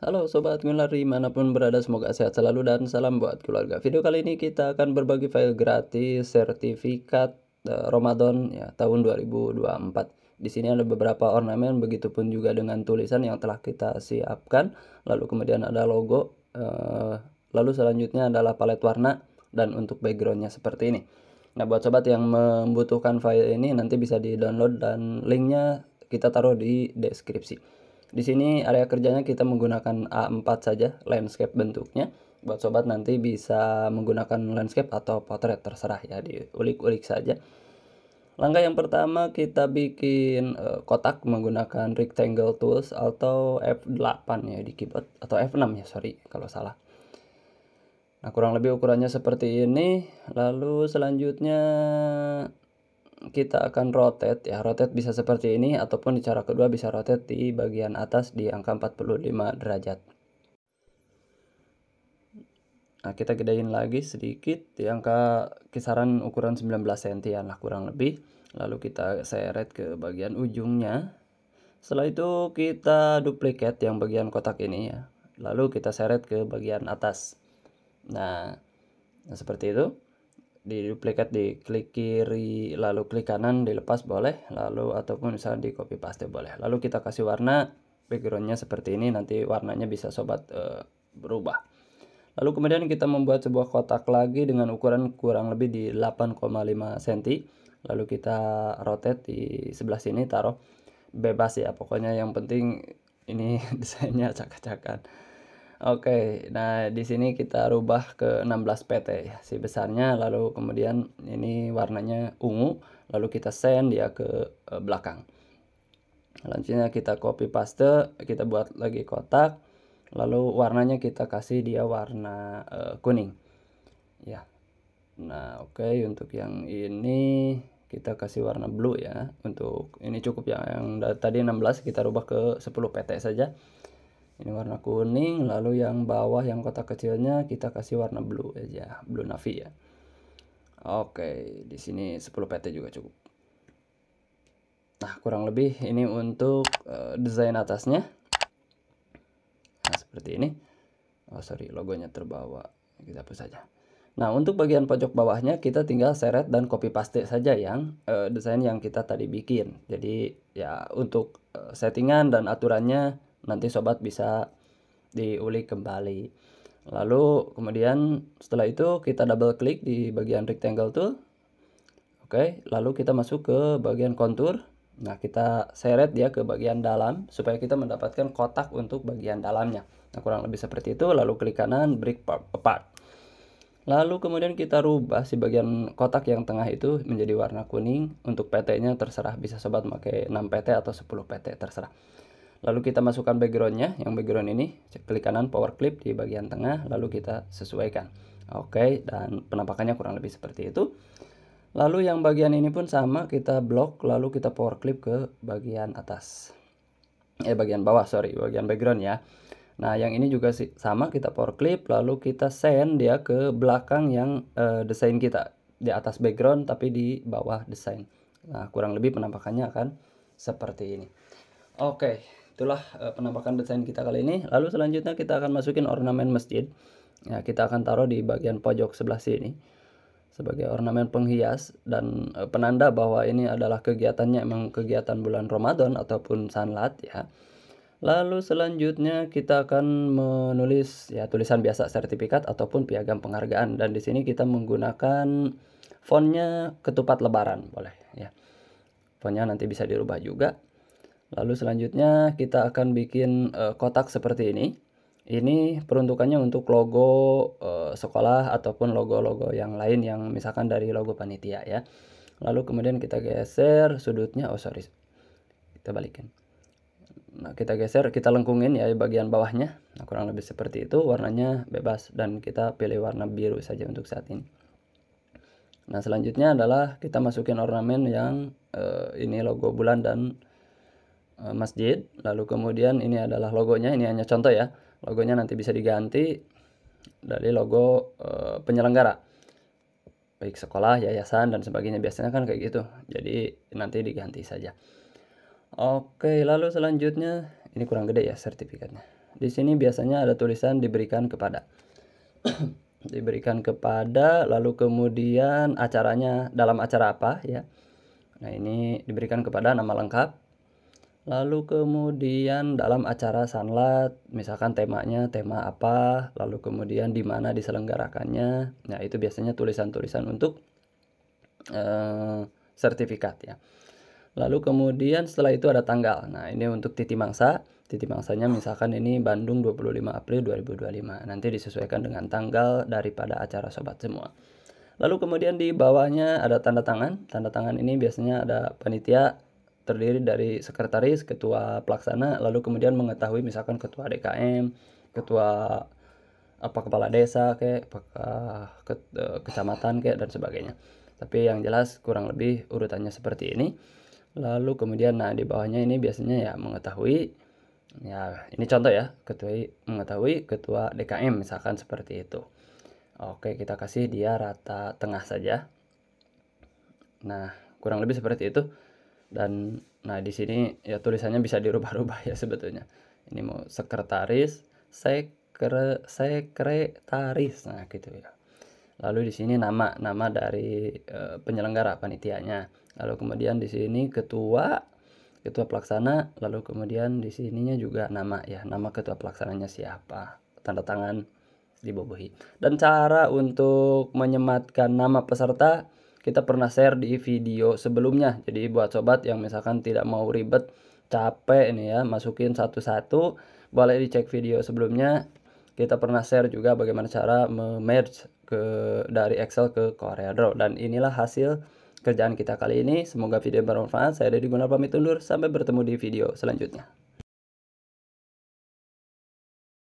Halo Sobat Miller manapun berada semoga sehat selalu dan salam buat keluarga Video kali ini kita akan berbagi file gratis sertifikat uh, Ramadan ya, tahun 2024 di sini ada beberapa ornamen begitupun juga dengan tulisan yang telah kita siapkan lalu kemudian ada logo eh, lalu selanjutnya adalah palet warna dan untuk backgroundnya seperti ini Nah buat sobat yang membutuhkan file ini nanti bisa di download dan linknya kita taruh di deskripsi di sini area kerjanya kita menggunakan A4 saja landscape bentuknya. Buat sobat nanti bisa menggunakan landscape atau portrait terserah ya diulik-ulik saja. Langkah yang pertama kita bikin uh, kotak menggunakan rectangle tools atau F8 ya di keyboard atau F6 ya sorry kalau salah. Nah kurang lebih ukurannya seperti ini. Lalu selanjutnya kita akan rotate ya rotate bisa seperti ini ataupun di cara kedua bisa rotate di bagian atas di angka 45 derajat nah kita gedein lagi sedikit di angka kisaran ukuran 19 cm ya lah kurang lebih lalu kita seret ke bagian ujungnya setelah itu kita duplikat yang bagian kotak ini ya lalu kita seret ke bagian atas nah, nah seperti itu di duplikat di klik kiri lalu klik kanan dilepas boleh lalu ataupun misalnya di copy paste boleh lalu kita kasih warna backgroundnya seperti ini nanti warnanya bisa sobat e, berubah lalu kemudian kita membuat sebuah kotak lagi dengan ukuran kurang lebih di 8,5 cm lalu kita rotate di sebelah sini taruh bebas ya pokoknya yang penting ini desainnya acak-acakan Oke, nah di sini kita rubah ke 16 PT ya, si besarnya lalu kemudian ini warnanya ungu, lalu kita send dia ke eh, belakang. Lanjutnya kita copy paste, kita buat lagi kotak, lalu warnanya kita kasih dia warna uh, kuning. Ya. Nah, oke okay, untuk yang ini kita kasih warna blue ya. Untuk ini cukup ya yang tadi 16 kita rubah ke 10 PT saja ini warna kuning lalu yang bawah yang kotak kecilnya kita kasih warna blue aja blue navy ya oke di sini 10 PT juga cukup nah kurang lebih ini untuk uh, desain atasnya nah seperti ini oh sorry logonya terbawa kita hapus saja Nah, untuk bagian pojok bawahnya kita tinggal seret dan copy paste saja yang uh, desain yang kita tadi bikin. Jadi ya untuk uh, settingan dan aturannya nanti sobat bisa diulik kembali lalu kemudian setelah itu kita double klik di bagian rectangle tool oke lalu kita masuk ke bagian kontur Nah, kita seret dia ke bagian dalam supaya kita mendapatkan kotak untuk bagian dalamnya. Nah, kurang lebih seperti itu. Lalu klik kanan, break apart. Lalu kemudian kita rubah si bagian kotak yang tengah itu menjadi warna kuning. Untuk PT-nya terserah bisa sobat pakai 6 PT atau 10 PT, terserah lalu kita masukkan backgroundnya yang background ini klik kanan power clip di bagian tengah lalu kita sesuaikan oke dan penampakannya kurang lebih seperti itu lalu yang bagian ini pun sama kita blok lalu kita power clip ke bagian atas eh bagian bawah sorry bagian background ya Nah, yang ini juga sama kita power clip lalu kita send dia ke belakang yang uh, desain kita di atas background tapi di bawah desain. Nah, kurang lebih penampakannya akan seperti ini. Oke. Okay itulah uh, penampakan desain kita kali ini lalu selanjutnya kita akan masukin ornamen masjid ya kita akan taruh di bagian pojok sebelah sini sebagai ornamen penghias dan eh, penanda bahwa ini adalah kegiatannya emang kegiatan bulan Ramadan ataupun sanlat ya Lalu selanjutnya kita akan menulis ya tulisan biasa sertifikat ataupun piagam penghargaan dan di sini kita menggunakan fontnya ketupat lebaran boleh ya. Fontnya nanti bisa dirubah juga. Lalu selanjutnya kita akan bikin e, kotak seperti ini. Ini peruntukannya untuk logo e, sekolah ataupun logo-logo yang lain yang misalkan dari logo panitia ya. Lalu kemudian kita geser sudutnya, oh sorry, kita balikin. Nah kita geser, kita lengkungin ya bagian bawahnya. Nah, kurang lebih seperti itu, warnanya bebas dan kita pilih warna biru saja untuk saat ini. Nah selanjutnya adalah kita masukin ornamen yang e, ini logo bulan dan Eh, masjid lalu kemudian ini adalah logonya ini hanya contoh ya logonya nanti bisa diganti dari logo e, penyelenggara baik sekolah yayasan dan sebagainya biasanya kan kayak gitu jadi nanti diganti saja oke lalu selanjutnya ini kurang gede ya sertifikatnya di sini biasanya ada tulisan diberikan kepada diberikan kepada lalu kemudian acaranya dalam acara apa ya nah ini diberikan kepada nama lengkap Lalu kemudian dalam acara sanlat, misalkan temanya tema apa, lalu kemudian di mana diselenggarakannya. Nah, itu biasanya tulisan-tulisan untuk uh, sertifikat ya. Lalu kemudian setelah itu ada tanggal. Nah, ini untuk titi mangsa. Titi mangsanya misalkan ini Bandung 25 April 2025. Nanti disesuaikan dengan tanggal daripada acara sobat semua. Lalu kemudian di bawahnya ada tanda tangan. Tanda tangan ini biasanya ada panitia terdiri dari sekretaris, ketua pelaksana, lalu kemudian mengetahui misalkan ketua DKM, ketua apa kepala desa kayak apakah ke, eh, kecamatan kayak dan sebagainya. Tapi yang jelas kurang lebih urutannya seperti ini. Lalu kemudian nah di bawahnya ini biasanya ya mengetahui ya ini contoh ya, ketua mengetahui ketua DKM misalkan seperti itu. Oke, kita kasih dia rata tengah saja. Nah, kurang lebih seperti itu dan nah di sini ya tulisannya bisa dirubah-rubah ya sebetulnya ini mau sekretaris sekre sekretaris nah gitu ya lalu di sini nama nama dari e, penyelenggara panitianya lalu kemudian di sini ketua ketua pelaksana lalu kemudian di sininya juga nama ya nama ketua pelaksananya siapa tanda tangan dibobohi dan cara untuk menyematkan nama peserta kita pernah share di video sebelumnya jadi buat sobat yang misalkan tidak mau ribet capek ini ya masukin satu-satu boleh dicek video sebelumnya kita pernah share juga bagaimana cara merge ke dari Excel ke CorelDRAW dan inilah hasil kerjaan kita kali ini semoga video bermanfaat saya Deddy Gunar pamit undur sampai bertemu di video selanjutnya